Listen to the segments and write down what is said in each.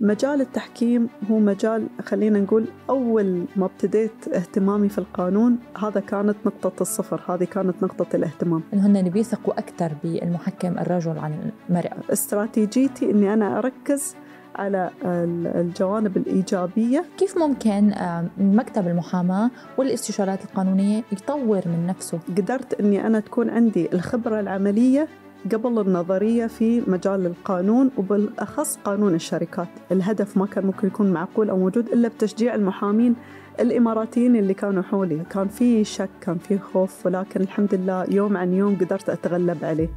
مجال التحكيم هو مجال خلينا نقول أول ما ابتديت اهتمامي في القانون هذا كانت نقطة الصفر هذه كانت نقطة الاهتمام إن هن بيثقوا أكثر بالمحكم الرجل عن المرأة استراتيجيتي أني أنا أركز على الجوانب الإيجابية كيف ممكن مكتب المحاماة والاستشارات القانونية يطور من نفسه؟ قدرت أني أنا تكون عندي الخبرة العملية قبل النظرية في مجال القانون وبالأخص قانون الشركات الهدف ما كان ممكن يكون معقول أو موجود إلا بتشجيع المحامين الإماراتيين اللي كانوا حولي كان في شك كان في خوف ولكن الحمد لله يوم عن يوم قدرت أتغلب عليه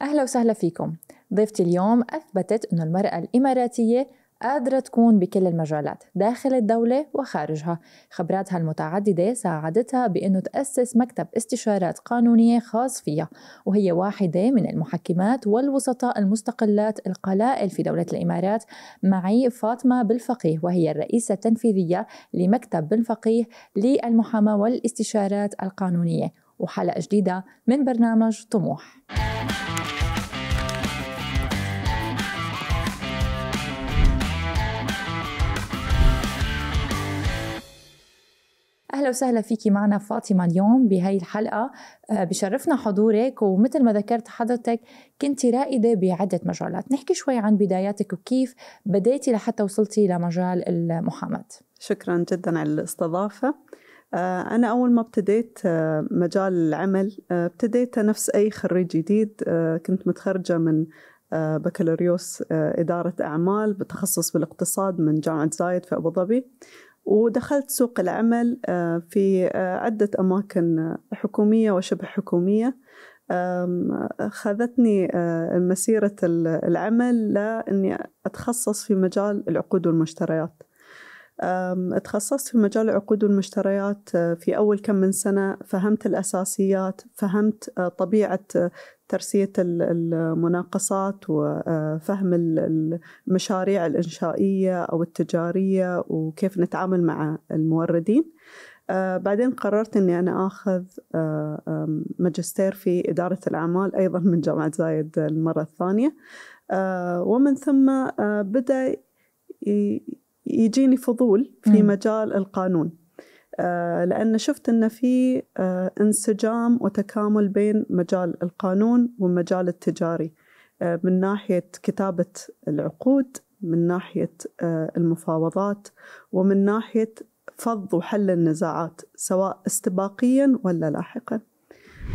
أهلا وسهلا فيكم ضيفتي اليوم أثبتت أن المرأة الإماراتية قادرة تكون بكل المجالات داخل الدولة وخارجها خبراتها المتعددة ساعدتها بأنه تأسس مكتب استشارات قانونية خاص فيها وهي واحدة من المحكمات والوسطاء المستقلات القلائل في دولة الإمارات معي فاطمة بالفقيه وهي الرئيسة التنفيذية لمكتب بالفقيه للمحاماة والاستشارات القانونية وحلقة جديدة من برنامج طموح اهلا وسهلا فيكي معنا فاطمه اليوم بهي الحلقه آه، بشرفنا حضورك ومثل ما ذكرت حضرتك كنت رائده بعده مجالات نحكي شوي عن بداياتك وكيف بديتي لحتى وصلتي لمجال المحاماه شكرا جدا على الاستضافه آه، أنا أول ما ابتديت آه، مجال العمل ابتديت نفس أي خريج جديد كنت متخرجة من بكالوريوس إدارة أعمال بتخصص بالاقتصاد من جامعة زايد في أبو ظبي ودخلت سوق العمل آه، في آه، عدة أماكن حكومية وشبه حكومية خذتني آه، مسيرة العمل لأني أتخصص في مجال العقود والمشتريات تخصصت في مجال العقود والمشتريات آه، في أول كم من سنة فهمت الأساسيات فهمت آه، طبيعة آه، ترسية المناقصات وفهم المشاريع الإنشائية أو التجارية وكيف نتعامل مع الموردين بعدين قررت أني أنا أخذ ماجستير في إدارة الأعمال أيضا من جامعة زايد المرة الثانية ومن ثم بدأ يجيني فضول في م. مجال القانون آه، لأن شفت أن في آه، انسجام وتكامل بين مجال القانون ومجال التجاري آه، من ناحية كتابة العقود من ناحية المفاوضات ومن ناحية فض وحل النزاعات سواء استباقيا ولا لاحقا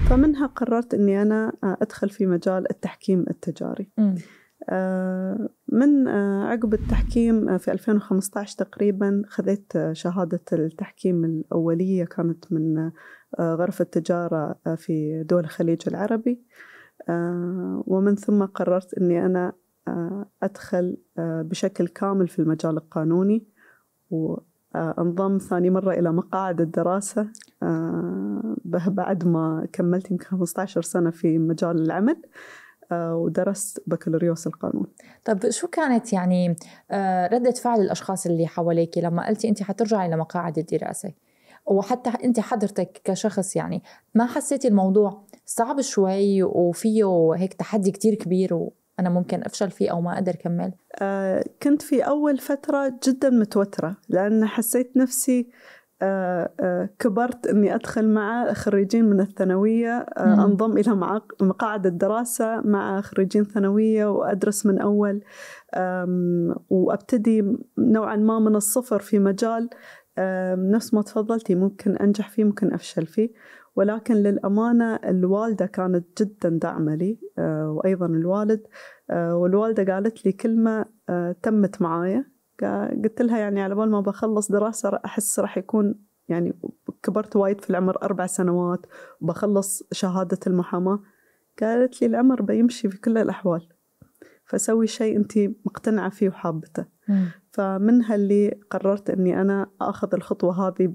فمنها قررت أني أنا أدخل في مجال التحكيم التجاري م. آه، من آه، عقب التحكيم آه، في 2015 تقريبا خذيت شهادة التحكيم الأولية كانت من غرفة التجارة في دول الخليج العربي ومن ثم قررت أني أنا أدخل بشكل كامل في المجال القانوني وانضم ثاني مرة إلى مقاعد الدراسة بعد ما كملت يمكن 15 سنة في مجال العمل آه، ودرست بكالوريوس القانون طب شو كانت يعني آه، ردة فعل الأشخاص اللي حواليك لما قلتي أنت حترجعي لمقاعد الدراسة وحتى أنت حضرتك كشخص يعني ما حسيتي الموضوع صعب شوي وفيه هيك تحدي كتير كبير و... أنا ممكن أفشل فيه أو ما أقدر أكمل؟ آه كنت في أول فترة جدا متوترة لأن حسيت نفسي آه، آه، كبرت إني أدخل مع خريجين من الثانوية آه، أنضم إلى مقاعد الدراسة مع خريجين ثانوية وأدرس من أول وأبتدي نوعا ما من الصفر في مجال نفس ما تفضلتي ممكن أنجح فيه ممكن أفشل فيه ولكن للأمانة الوالدة كانت جدا داعمة لي وأيضا الوالد والوالدة قالت لي كلمة تمت معايا قلت لها يعني على بال ما بخلص دراسة أحس راح يكون يعني كبرت وايد في العمر أربع سنوات وبخلص شهادة المحاماة قالت لي العمر بيمشي في كل الأحوال فسوي شيء أنت مقتنعة فيه وحابته فمنها اللي قررت اني انا اخذ الخطوه هذه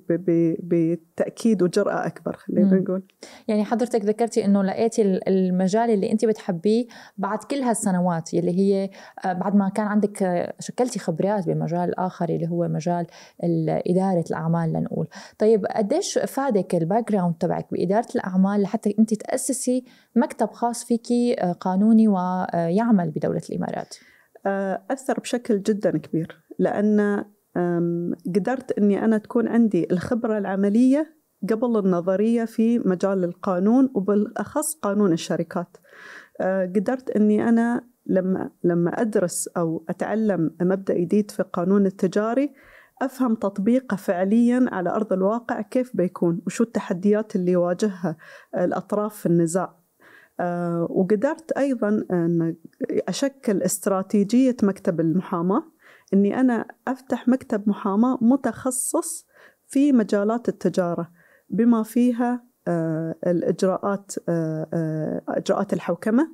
بتاكيد وجراه اكبر خلينا نقول يعني حضرتك ذكرتي انه لقيتي المجال اللي انت بتحبيه بعد كل هالسنوات اللي هي آه، بعد ما كان عندك آه، شكلتي خبرات بمجال اخر اللي هو مجال اداره الاعمال لنقول طيب قديش فادك الباك جراوند تبعك باداره الاعمال لحتى انت تاسسي مكتب خاص فيكي آه، قانوني ويعمل بدوله الامارات آه، أثر بشكل جدا كبير لأن قدرت أني أنا تكون عندي الخبرة العملية قبل النظرية في مجال القانون وبالأخص قانون الشركات آه، قدرت أني أنا لما لما أدرس أو أتعلم مبدأ جديد في القانون التجاري أفهم تطبيقه فعليا على أرض الواقع كيف بيكون وشو التحديات اللي يواجهها الأطراف في النزاع آه، وقدرت أيضا أن أشكل استراتيجية مكتب المحاماة أني أنا أفتح مكتب محاماة متخصص في مجالات التجارة بما فيها آه، الإجراءات آه، إجراءات الحوكمة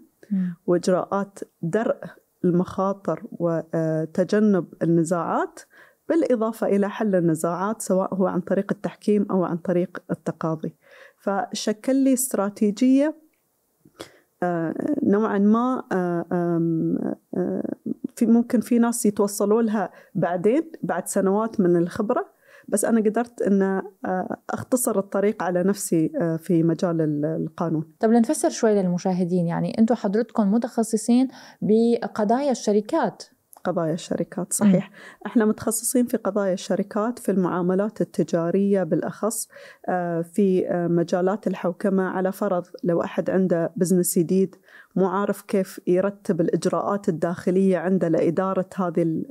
وإجراءات درء المخاطر وتجنب النزاعات بالإضافة إلى حل النزاعات سواء هو عن طريق التحكيم أو عن طريق التقاضي فشكل لي استراتيجية آه، نوعا ما آه، آه، في ممكن في ناس يتوصلوا لها بعدين بعد سنوات من الخبره بس انا قدرت ان اختصر الطريق على نفسي في مجال القانون. طب لنفسر شوي للمشاهدين يعني انتم حضرتكم متخصصين بقضايا الشركات قضايا الشركات صحيح م. احنا متخصصين في قضايا الشركات في المعاملات التجارية بالأخص آه، في آه، مجالات الحوكمة على فرض لو أحد عنده بزنس جديد مو عارف كيف يرتب الإجراءات الداخلية عنده لإدارة هذه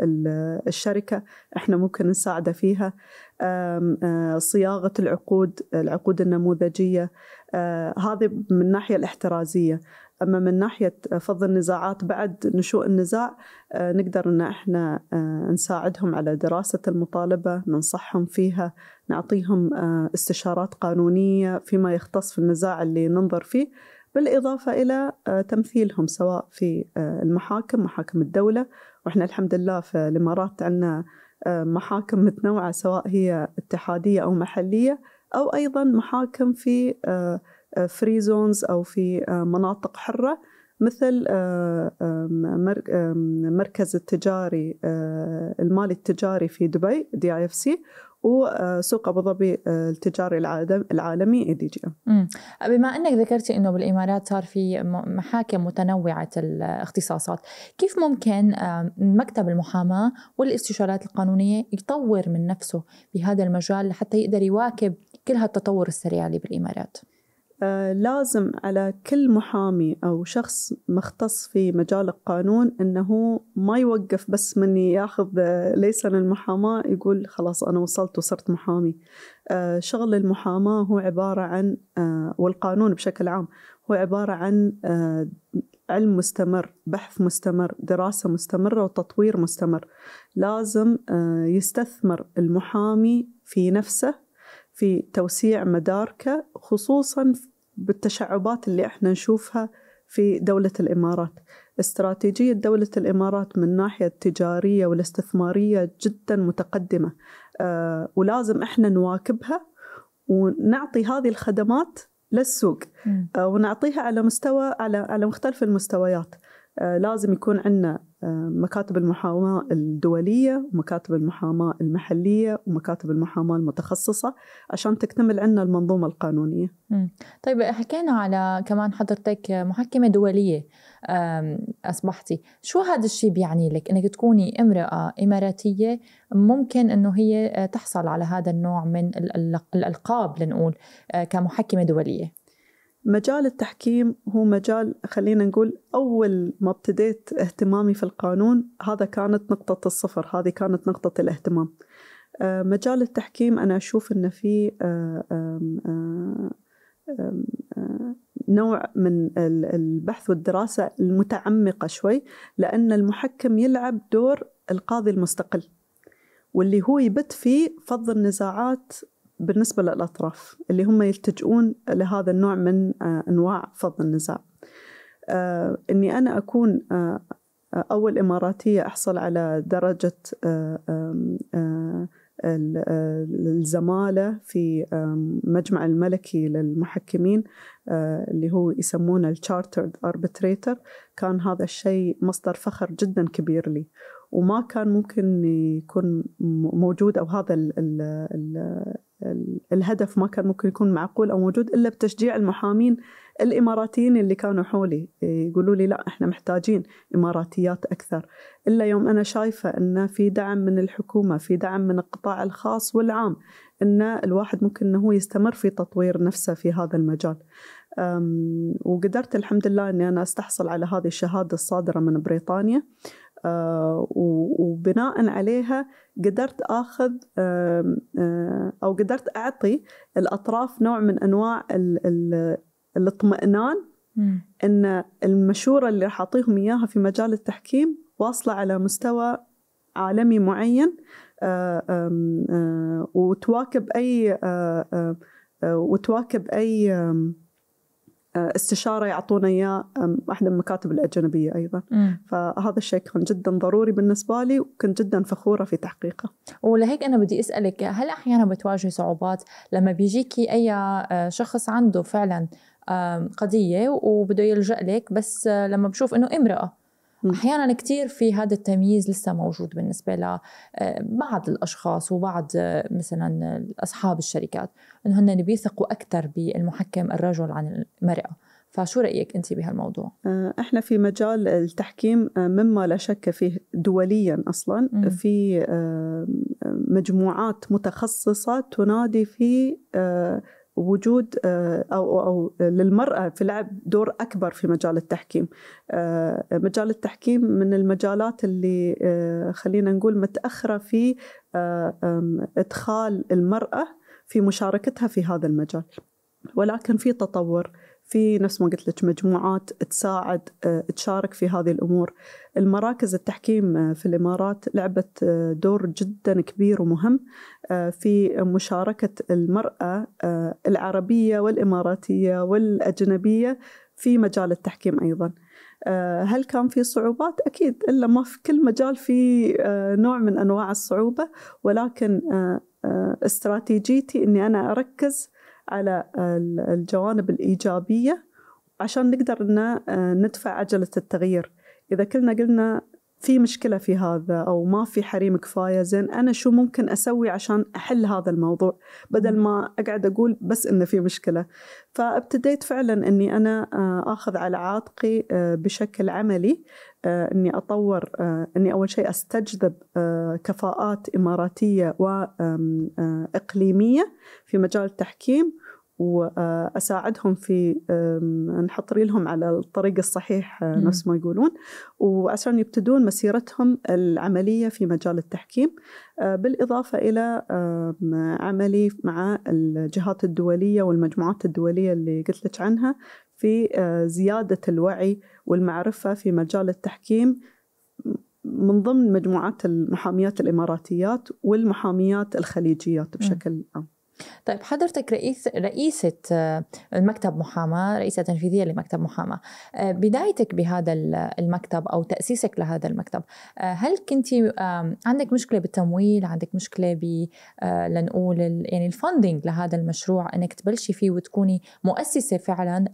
الشركة احنا ممكن نساعده فيها آه، صياغة العقود العقود النموذجية هذه من الناحية الاحترازية أما من ناحية فض النزاعات بعد نشوء النزاع آه، نقدر أن إحنا آه، نساعدهم على دراسة المطالبة ننصحهم فيها نعطيهم آه، استشارات قانونية فيما يختص في النزاع اللي ننظر فيه بالإضافة إلى تمثيلهم سواء في المحاكم محاكم الدولة وإحنا الحمد لله في الإمارات عندنا محاكم متنوعة سواء هي اتحادية أو محلية أو أيضا محاكم في فري آه، زونز أو في آه، مناطق حرة مثل آه، مركز التجاري المالي التجاري في دبي دي اي اف سي وسوق ابو ظبي التجاري العالمي اي دي جي بما انك ذكرتي انه بالامارات صار في محاكم متنوعه الاختصاصات، كيف ممكن مكتب المحاماه والاستشارات القانونيه يطور من نفسه بهذا المجال لحتى يقدر يواكب كل هالتطور السريع اللي بالامارات؟ آه، لازم على كل محامي أو شخص مختص في مجال القانون أنه ما يوقف بس من ياخذ آه، ليسن المحاماة يقول خلاص أنا وصلت وصرت محامي آه، شغل المحاماة هو عبارة عن والقانون بشكل عام هو عبارة عن علم مستمر بحث مستمر دراسة مستمرة وتطوير مستمر لازم يستثمر المحامي في نفسه في توسيع مداركه خصوصا بالتشعبات اللي احنا نشوفها في دولة الإمارات استراتيجية دولة الإمارات من ناحية التجارية والاستثمارية جدا متقدمة آه، ولازم احنا نواكبها ونعطي هذه الخدمات للسوق آه، ونعطيها على مستوى على على مختلف المستويات آه، لازم يكون عندنا مكاتب المحاماة الدولية ومكاتب المحاماة المحلية ومكاتب المحاماة المتخصصة عشان تكتمل عندنا المنظومة القانونية طيب حكينا على كمان حضرتك محكمة دولية أصبحتي شو هذا الشيء بيعني لك أنك تكوني امرأة إماراتية ممكن أنه هي آه، تحصل على هذا النوع من الألقاب لنقول آه، كمحكمة دولية مجال التحكيم هو مجال خلينا نقول أول ما ابتديت اهتمامي في القانون هذا كانت نقطة الصفر هذه كانت نقطة الاهتمام آه، مجال التحكيم أنا أشوف أنه في آه، آه، نوع من البحث والدراسة المتعمقة شوي لأن المحكم يلعب دور القاضي المستقل واللي هو يبت فيه فض النزاعات بالنسبة للأطراف اللي هم يلتجؤون لهذا النوع من آه، أنواع فض النزاع آه، أني أنا أكون آه، أول إماراتية أحصل على درجة الزمالة في مجمع الملكي للمحكمين اللي هو يسمونه الشارترد أربتريتر كان هذا الشيء مصدر فخر جدا كبير لي وما كان ممكن يكون موجود أو هذا ال ال ال الهدف ما كان ممكن يكون معقول او موجود الا بتشجيع المحامين الاماراتيين اللي كانوا حولي إيه، يقولوا لي لا احنا محتاجين اماراتيات اكثر الا يوم انا شايفه ان في دعم من الحكومه في دعم من القطاع الخاص والعام ان الواحد ممكن انه هو يستمر في تطوير نفسه في هذا المجال وقدرت الحمد لله اني انا استحصل على هذه الشهاده الصادره من بريطانيا آه، وبناء عليها قدرت اخذ آه، او قدرت اعطي الاطراف نوع من انواع الاطمئنان ان المشوره اللي راح اعطيهم اياها في مجال التحكيم واصله على مستوى عالمي معين آه، وتواكب اي وتواكب اي استشاره يعطونا اياه احدى المكاتب الاجنبيه ايضا مم. فهذا الشيء كان جدا ضروري بالنسبه لي وكنت جدا فخوره في تحقيقه ولهيك انا بدي اسالك هل احيانا بتواجهي صعوبات لما بيجيكي اي آه، شخص عنده فعلا قضيه وبده يلجا لك بس آه، لما بشوف انه امراه احيانا كثير في هذا التمييز لسه موجود بالنسبه لبعض آه، الاشخاص وبعض آه، مثلا اصحاب الشركات انه هن بيثقوا اكثر بالمحكم الرجل عن المراه فشو رأيك أنت بهالموضوع؟ آه، إحنا في مجال التحكيم مما لا شك فيه دوليا أصلا في مجموعات متخصصة تنادي في وجود آه، أو, أو للمرأة في لعب دور أكبر في مجال التحكيم آه، مجال التحكيم من المجالات اللي آه، خلينا نقول متأخرة في إدخال المرأة في مشاركتها في هذا المجال ولكن في تطور في نفس ما قلت لك مجموعات تساعد آه، تشارك في هذه الامور. المراكز التحكيم آه، في الامارات لعبت آه، دور جدا كبير ومهم في مشاركه المراه العربيه والاماراتيه والاجنبيه في مجال التحكيم ايضا. هل كان في صعوبات؟ اكيد الا ما في كل مجال في نوع من انواع الصعوبه ولكن استراتيجيتي اني انا اركز على الجوانب الإيجابية عشان نقدر أن ندفع عجلة التغيير إذا كلنا قلنا في مشكله في هذا او ما في حريم كفايه زين انا شو ممكن اسوي عشان احل هذا الموضوع بدل ما اقعد اقول بس انه في مشكله فابتديت فعلا اني انا آه، اخذ على عاتقي آه، بشكل عملي آه، اني اطور اني اول شيء استجذب كفاءات اماراتيه واقليميه في مجال التحكيم واساعدهم في نحط ريلهم على الطريق الصحيح آه، نفس ما يقولون وعشان يبتدون مسيرتهم العمليه في مجال التحكيم آه، بالاضافه الى عملي مع الجهات الدوليه والمجموعات الدوليه اللي قلت لك عنها في آه، زياده الوعي والمعرفه في مجال التحكيم من ضمن مجموعات المحاميات الاماراتيات والمحاميات الخليجيات بشكل عام طيب حضرتك رئيس رئيسة آه، المكتب محاماة رئيسة تنفيذية لمكتب محاماة آه، بدايتك بهذا المكتب أو تأسيسك لهذا المكتب آه، هل كنت عندك مشكلة بالتمويل عندك مشكلة ب لنقول يعني الفندنج لهذا المشروع أنك تبلشي فيه وتكوني مؤسسة فعلا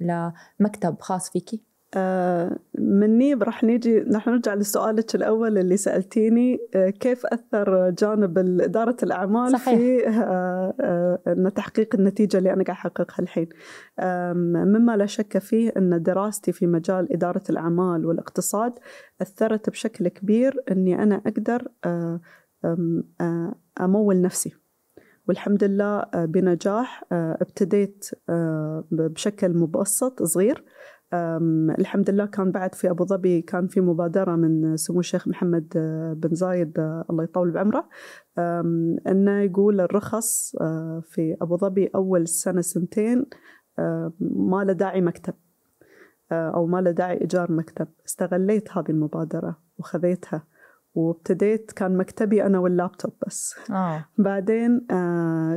لمكتب خاص فيكي؟ آه، مني راح نيجي نحن نرجع لسؤالك الأول اللي سألتيني آه، كيف أثر جانب إدارة الأعمال صحيح. في آه، تحقيق النتيجة اللي أنا قاعد أحققها الحين مما لا شك فيه أن دراستي في مجال إدارة الأعمال والاقتصاد أثرت بشكل كبير أني أنا أقدر أمول نفسي والحمد لله بنجاح ابتديت بشكل مبسط صغير الحمد لله كان بعد في أبو ظبي كان في مبادرة من سمو الشيخ محمد بن زايد الله يطول بعمره أنه يقول الرخص أه، في أبو ظبي أول سنة سنتين أه، ما له داعي مكتب أه، أو ما له داعي إيجار مكتب استغليت هذه المبادرة وخذيتها وابتديت كان مكتبي أنا واللابتوب بس آه. بعدين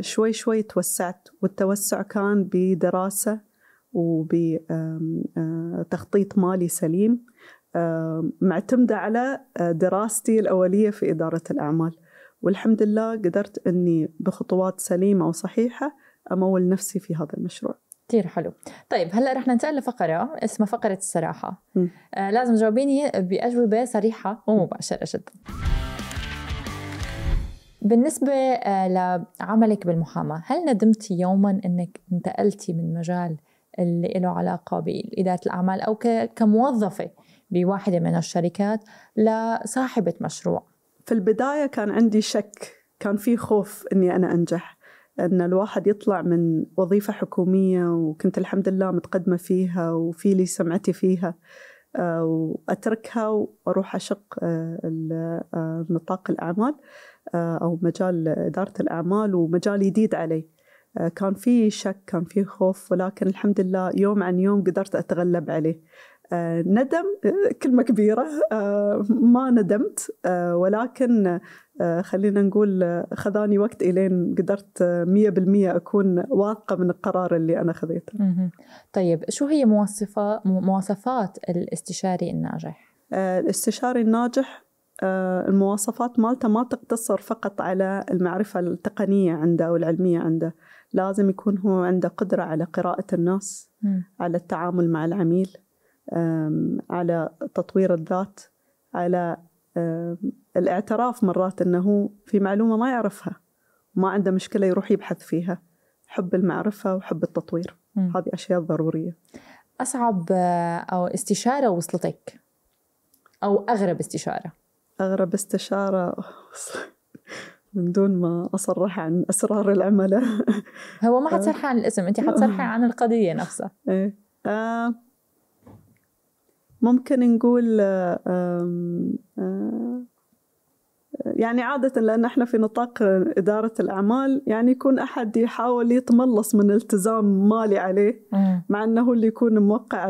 شوي شوي توسعت والتوسع كان بدراسة وبتخطيط آه، مالي سليم معتمدة على آه، دراستي الأولية في إدارة الأعمال والحمد لله قدرت أني بخطوات سليمة وصحيحة أمول نفسي في هذا المشروع كثير حلو طيب هلا رح ننتقل لفقره اسمها فقره الصراحه آه لازم تجاوبيني باجوبه صريحه ومباشره جدا بالنسبة آه لعملك بالمحاماة هل ندمتي يوما أنك انتقلتي من مجال اللي له علاقة بإدارة الأعمال أو كموظفة بواحدة من الشركات لصاحبة مشروع في البداية كان عندي شك كان في خوف أني أنا أنجح أن الواحد يطلع من وظيفة حكومية وكنت الحمد لله متقدمة فيها وفي لي سمعتي فيها آه، وأتركها وأروح أشق آه، آه، نطاق الأعمال أو مجال إدارة الأعمال ومجال جديد علي آه، كان في شك كان في خوف ولكن الحمد لله يوم عن يوم قدرت أتغلب عليه آه، ندم آه، كلمة كبيرة ما ندمت ولكن خلينا نقول خذاني وقت إلين قدرت مية بالمية أكون واثقة من القرار اللي أنا خذيته طيب شو هي مواصفات الاستشاري الناجح؟ الاستشاري الناجح المواصفات مالته ما تقتصر فقط على المعرفة التقنية عنده أو العلمية عنده لازم يكون هو عنده قدرة على قراءة الناس م. على التعامل مع العميل على تطوير الذات على الاعتراف مرات أنه في معلومة ما يعرفها وما عنده مشكلة يروح يبحث فيها حب المعرفة وحب التطوير م. هذه أشياء ضرورية أصعب آه، أو استشارة وصلتك أو أغرب استشارة أغرب استشارة من دون ما اصرح عن اسرار العملاء هو ما حتصرحي آه. عن الاسم انت حتصرحي عن القضيه نفسها ايه آه. ممكن نقول آه، يعني عادة لأن احنا في نطاق إدارة الأعمال يعني يكون أحد يحاول يتملص من التزام مالي عليه مع أنه اللي يكون موقع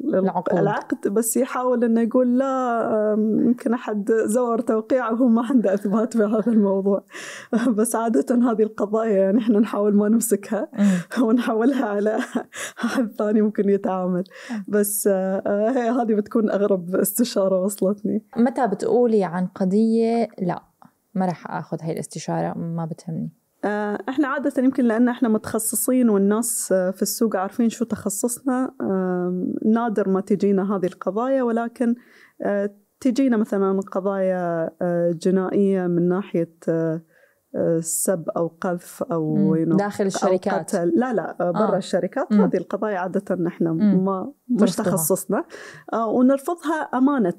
العقود. العقد بس يحاول انه يقول لا يمكن احد زور توقيعه وهو ما عنده اثبات في هذا الموضوع بس عاده هذه القضايا يعني احنا نحاول ما نمسكها ونحولها على احد ثاني ممكن يتعامل بس آه، آه، هي هذه بتكون اغرب استشاره وصلتني متى بتقولي عن قضيه لا ما راح اخذ هاي الاستشاره ما بتهمني آه، احنا عادة يمكن لأن احنا متخصصين والناس آه، في السوق عارفين شو تخصصنا نادر ما تجينا هذه القضايا ولكن آه، تجينا مثلا قضايا جنائية من ناحية سب أو قذف أو داخل الشركات أو قتل. لا لا برا آه. الشركات مم. هذه القضايا عادة نحن ما مش تخصصنا ونرفضها أمانة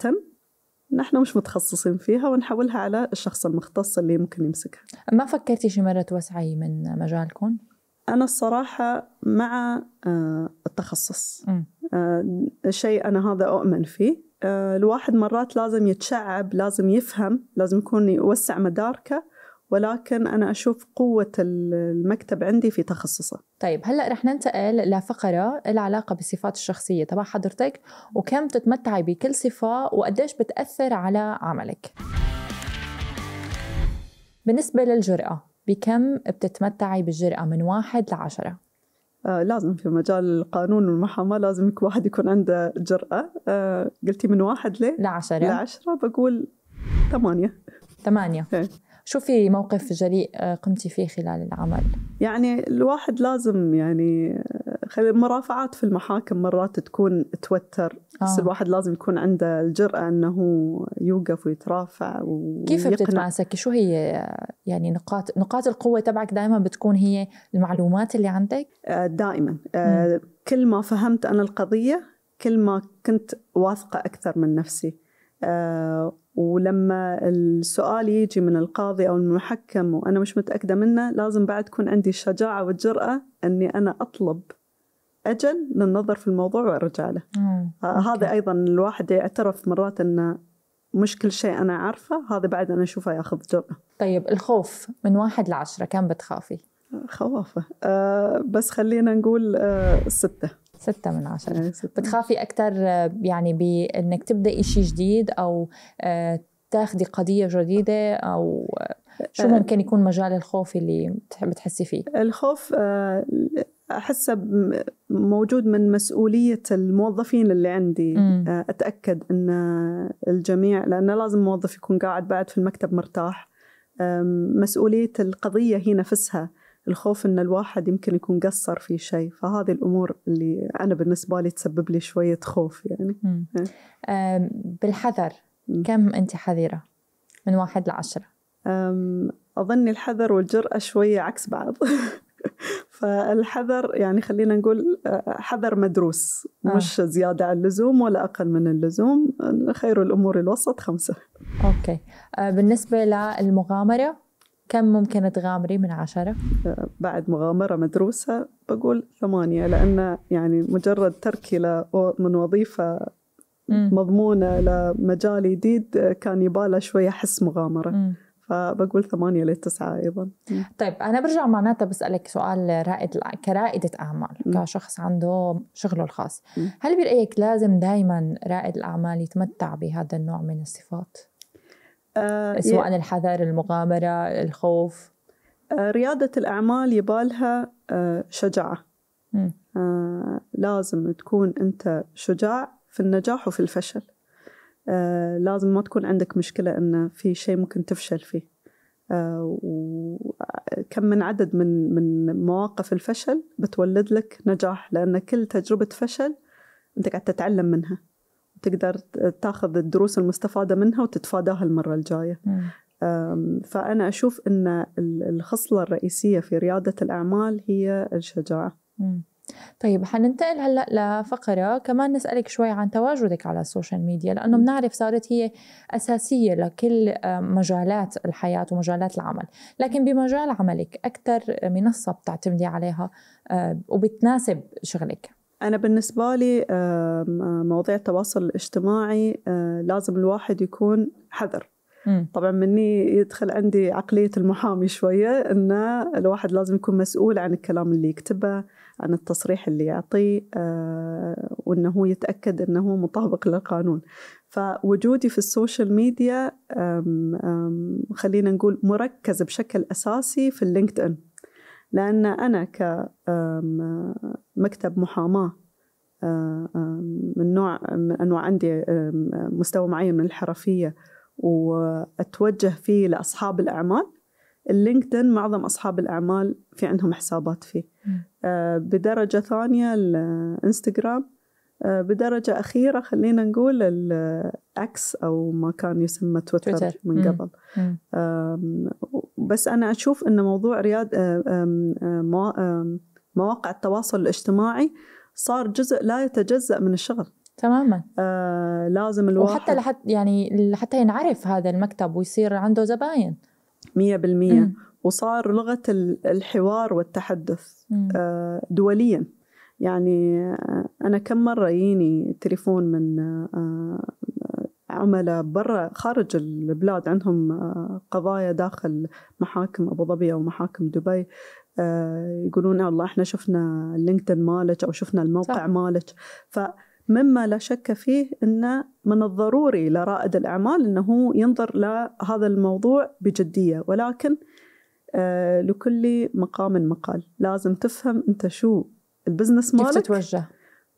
نحن مش متخصصين فيها ونحولها على الشخص المختص اللي ممكن يمسكها ما فكرتي شي مرة توسعي من مجالكم؟ أنا الصراحة مع آه، التخصص آه، شيء أنا هذا أؤمن فيه آه، الواحد مرات لازم يتشعب لازم يفهم لازم يكون يوسع مداركه ولكن أنا أشوف قوة المكتب عندي في تخصصه طيب هلأ رح ننتقل لفقرة العلاقة بالصفات الشخصية تبع حضرتك وكم تتمتعي بكل صفة وقديش بتأثر على عملك بالنسبة للجرأة بكم بتتمتعي بالجرأة من واحد لعشرة؟ آه لازم في مجال القانون والمحاماة لازم واحد يكون عنده جرأة آه قلتي من واحد ليه؟ لعشرة لعشرة بقول ثمانية ثمانية إيه. شو في موقف جريء آه، قمتي فيه خلال العمل؟ يعني الواحد لازم يعني آه، المرافعات في المحاكم مرات تكون توتر آه. بس الواحد لازم يكون عنده الجرأة أنه يوقف ويترافع و... كيف بتتماسكي؟ شو هي آه، يعني نقاط نقاط القوة تبعك دائما بتكون هي المعلومات اللي عندك؟ دائما م. كل ما فهمت أنا القضية كل ما كنت واثقة أكثر من نفسي ولما السؤال يجي من القاضي أو المحكم وأنا مش متأكدة منه لازم بعد تكون عندي الشجاعة والجرأة أني أنا أطلب أجل للنظر في الموضوع وأرجع له آه، هذا أيضا الواحد يعترف مرات أنه مش كل شيء أنا عارفة هذا بعد أنا أشوفه ياخذ جرأة طيب الخوف من واحد لعشرة كم بتخافي؟ خوافة آه بس خلينا نقول آه ستة ستة من عشرة يعني ستة. بتخافي أكثر آه، يعني بأنك تبدأي شيء جديد أو آه، تاخدي قضية جديدة أو آه، شو ممكن يكون مجال الخوف اللي بتحسي فيه؟ الخوف أحسه موجود من مسؤولية الموظفين اللي عندي أتأكد أن الجميع لأنه لازم الموظف يكون قاعد بعد في المكتب مرتاح مسؤولية القضية هي نفسها الخوف ان الواحد يمكن يكون قصر في شيء فهذه الامور اللي انا بالنسبه لي تسبب لي شويه خوف يعني أه. بالحذر كم انت حذره من واحد لعشره اظن الحذر والجراه شويه عكس بعض فالحذر يعني خلينا نقول آه، حذر مدروس آه. مش آه. زيادة عن اللزوم ولا أقل من اللزوم خير الأمور الوسط خمسة أوكي آه، بالنسبة للمغامرة كم ممكن تغامري من عشرة؟ بعد مغامرة مدروسة بقول ثمانية لأن يعني مجرد تركي من وظيفة مضمونة لمجال جديد كان يباله شوية حس مغامرة فبقول ثمانية لتسعة أيضا طيب أنا برجع معناتها بسألك سؤال رائد كرائدة أعمال م. كشخص عنده شغله الخاص م. هل برأيك لازم دايما رائد الأعمال يتمتع بهذا النوع من الصفات؟ آه، سواء الحذر المغامرة الخوف آه ريادة الأعمال يبالها آه شجاعة آه لازم تكون أنت شجاع في النجاح وفي الفشل آه لازم ما تكون عندك مشكلة أن في شيء ممكن تفشل فيه آه وكم من عدد من من مواقف الفشل بتولد لك نجاح لأن كل تجربة فشل أنت قاعد تتعلم منها تقدر تاخذ الدروس المستفادة منها وتتفاداها المرة الجاية فأنا أشوف أن الخصلة الرئيسية في ريادة الأعمال هي الشجاعة طيب حننتقل هلا لفقره كمان نسالك شوي عن تواجدك على السوشيال ميديا لانه بنعرف صارت هي اساسيه لكل مجالات الحياه ومجالات العمل، لكن بمجال عملك اكثر منصه بتعتمدي عليها وبتناسب شغلك. أنا بالنسبة لي مواضيع التواصل الاجتماعي آه، لازم الواحد يكون حذر طبعا مني يدخل عندي عقلية المحامي شوية أن الواحد لازم يكون مسؤول عن الكلام اللي يكتبه عن التصريح اللي يعطيه آه، وأنه هو يتأكد أنه مطابق للقانون فوجودي في السوشيال ميديا خلينا نقول مركز بشكل أساسي في اللينكد إن لأن أنا كمكتب محاماة من نوع من أنواع عندي مستوى معين من الحرفية وأتوجه فيه لأصحاب الأعمال اللينكدين معظم أصحاب الأعمال في عندهم حسابات فيه آه، بدرجة ثانية الانستغرام آه، بدرجة أخيرة خلينا نقول الأكس آه، أو ما كان يسمى تويتر, تويتر. من قبل بس أنا أشوف أن موضوع رياد آه، آه، آه، مواقع التواصل الاجتماعي صار جزء لا يتجزأ من الشغل تماما آه لازم الواحد وحتى لحتى يعني لحتى ينعرف هذا المكتب ويصير عنده زباين 100% بالمية وصار لغة الحوار والتحدث آه دوليا يعني أنا كم مرة يجيني تليفون من آه عملاء برا خارج البلاد عندهم آه، قضايا داخل محاكم ابو ظبي او محاكم دبي آه، يقولون والله احنا شفنا اللينكدين مالك او شفنا الموقع صح. مالك ف مما لا شك فيه أن من الضروري لرائد الأعمال أنه ينظر لهذا الموضوع بجدية ولكن آه، لكل مقام مقال لازم تفهم أنت شو البزنس مالك كيف تتوجه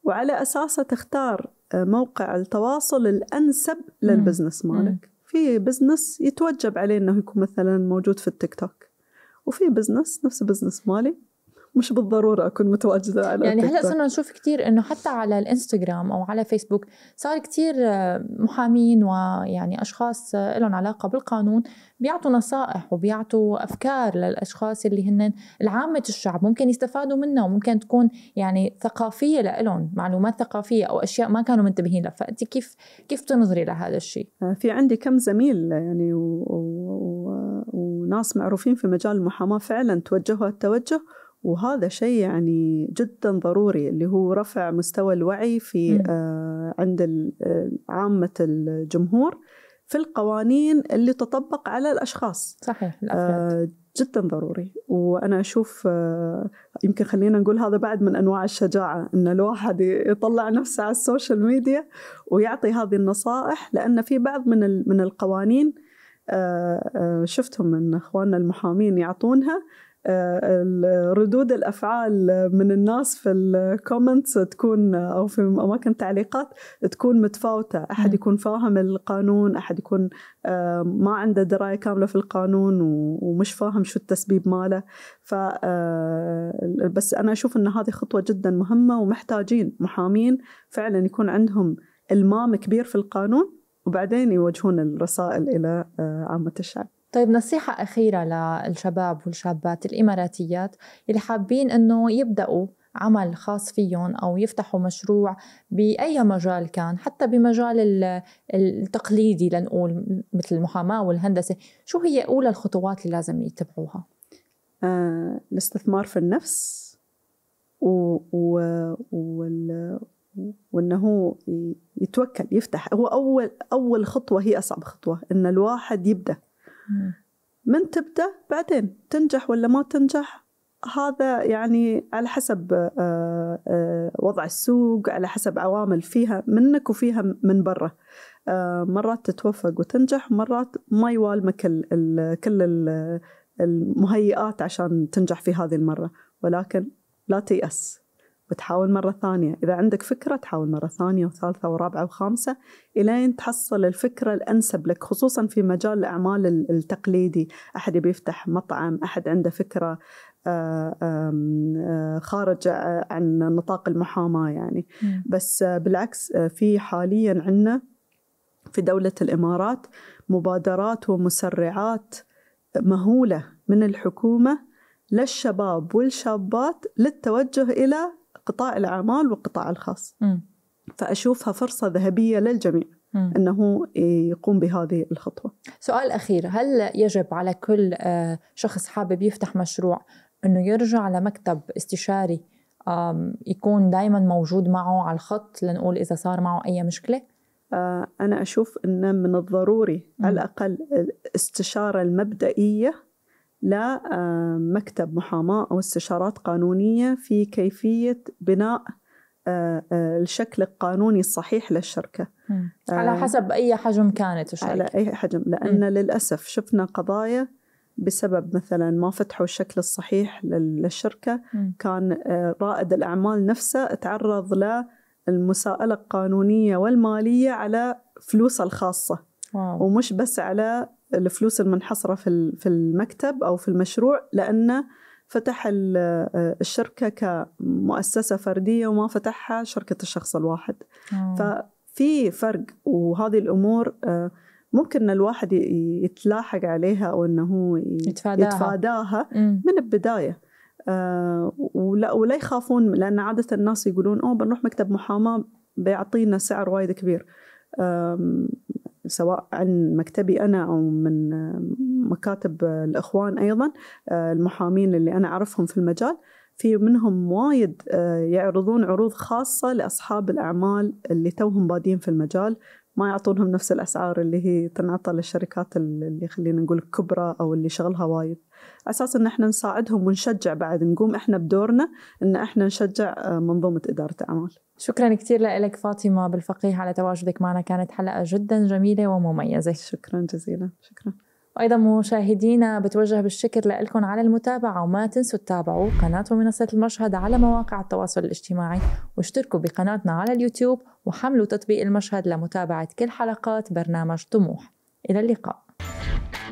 وعلى أساسه تختار آه، موقع التواصل الأنسب للبزنس مالك في بزنس يتوجب عليه أنه يكون مثلا موجود في التيك توك وفي بزنس نفس بزنس مالي مش بالضروره اكون متواجده على يعني هلا صرنا نشوف كثير انه حتى على الانستغرام او على فيسبوك صار كثير آه، محامين ويعني اشخاص آه، لهم علاقه بالقانون بيعطوا نصائح وبيعطوا افكار للاشخاص اللي هن العامه الشعب ممكن يستفادوا منها وممكن تكون يعني ثقافيه لهم معلومات ثقافيه او اشياء ما كانوا منتبهين لها فانت كيف كيف تنظري لهذا الشيء آه، في عندي كم زميل يعني و... و... و... وناس معروفين في مجال المحاماه فعلا توجهوا التوجه وهذا شيء يعني جدا ضروري اللي هو رفع مستوى الوعي في آه عند آه، عامة الجمهور في القوانين اللي تطبق على الأشخاص صحيح آه جدا ضروري وأنا أشوف آه يمكن خلينا نقول هذا بعد من أنواع الشجاعة أن الواحد يطلع نفسه على السوشيال ميديا ويعطي هذه النصائح لأن في بعض من من القوانين آه،, آه شفتهم من إخواننا المحامين يعطونها ردود الافعال من الناس في الكومنتس تكون او في اماكن التعليقات تكون متفاوته، احد يكون فاهم القانون، احد يكون آه، ما عنده درايه كامله في القانون ومش فاهم شو التسبيب ماله، ف آه، بس انا اشوف ان هذه خطوه جدا مهمه ومحتاجين محامين فعلا يكون عندهم المام كبير في القانون وبعدين يوجهون الرسائل الى آه، عامه الشعب. طيب نصيحة أخيرة للشباب والشابات الإماراتيات اللي حابين إنه يبدأوا عمل خاص فيهم أو يفتحوا مشروع بأي مجال كان حتى بمجال التقليدي لنقول مثل المحاماة والهندسة شو هي أولى الخطوات اللي لازم يتبعوها؟ آه، الاستثمار في النفس و... و... وال... وانه يتوكل يفتح هو اول اول خطوه هي اصعب خطوه ان الواحد يبدا من تبدأ بعدين تنجح ولا ما تنجح هذا يعني على حسب آه، آه، وضع السوق على حسب عوامل فيها منك وفيها من برا آه، مرات تتوفق وتنجح مرات ما يوالمك كل المهيئات عشان تنجح في هذه المرة ولكن لا تيأس وتحاول مرة ثانية إذا عندك فكرة تحاول مرة ثانية وثالثة ورابعة وخامسة إلين تحصل الفكرة الأنسب لك خصوصا في مجال الأعمال التقليدي أحد يبي يفتح مطعم أحد عنده فكرة آه، آه، خارج آه، عن نطاق المحاماة يعني بس بالعكس في حاليا عندنا في دولة الإمارات مبادرات ومسرعات مهولة من الحكومة للشباب والشابات للتوجه إلى قطاع الأعمال والقطاع الخاص م. فأشوفها فرصة ذهبية للجميع م. أنه يقوم بهذه الخطوة سؤال أخير هل يجب على كل آه، شخص حابب يفتح مشروع أنه يرجع لمكتب استشاري يكون دائما موجود معه على الخط لنقول إذا صار معه أي مشكلة؟ آه، أنا أشوف انه من الضروري على الأقل الاستشارة المبدئية لمكتب آه، محاماة أو استشارات قانونية في كيفية بناء آه، آه، الشكل القانوني الصحيح للشركة على حسب أي حجم كانت الشركة على أي حجم لأن م. للأسف شفنا قضايا بسبب مثلا ما فتحوا الشكل الصحيح للشركة م. كان رائد الأعمال نفسه تعرض للمساءلة القانونية والمالية على فلوسه الخاصة واو. ومش بس على الفلوس المنحصره في في المكتب او في المشروع لانه فتح الشركه كمؤسسه فرديه وما فتحها شركه الشخص الواحد آه. ففي فرق وهذه الامور آه، ممكن ان الواحد يتلاحق عليها او انه هو يتفاداها, يتفاداها من البدايه آه، ولا ولا يخافون لان عاده الناس يقولون اوه بنروح مكتب محاماه بيعطينا سعر وايد كبير سواء عن مكتبي أنا أو من آه، مكاتب الإخوان أيضا آه، المحامين اللي أنا أعرفهم في المجال في منهم وايد آه، يعرضون عروض خاصة لأصحاب الأعمال اللي توهم بادين في المجال ما يعطونهم نفس الأسعار اللي هي تنعطى للشركات اللي خلينا نقول الكبرى أو اللي شغلها وايد أساس أن إحنا نساعدهم ونشجع بعد نقوم إحنا بدورنا أن إحنا نشجع آه، منظومة إدارة أعمال شكرا كثير لك فاطمة بالفقيه على تواجدك معنا كانت حلقة جدا جميلة ومميزة شكرا جزيلا شكرا وأيضا مشاهدينا بتوجه بالشكر لكم على المتابعة وما تنسوا تتابعوا قناة ومنصة المشهد على مواقع التواصل الاجتماعي واشتركوا بقناتنا على اليوتيوب وحملوا تطبيق المشهد لمتابعة كل حلقات برنامج طموح إلى اللقاء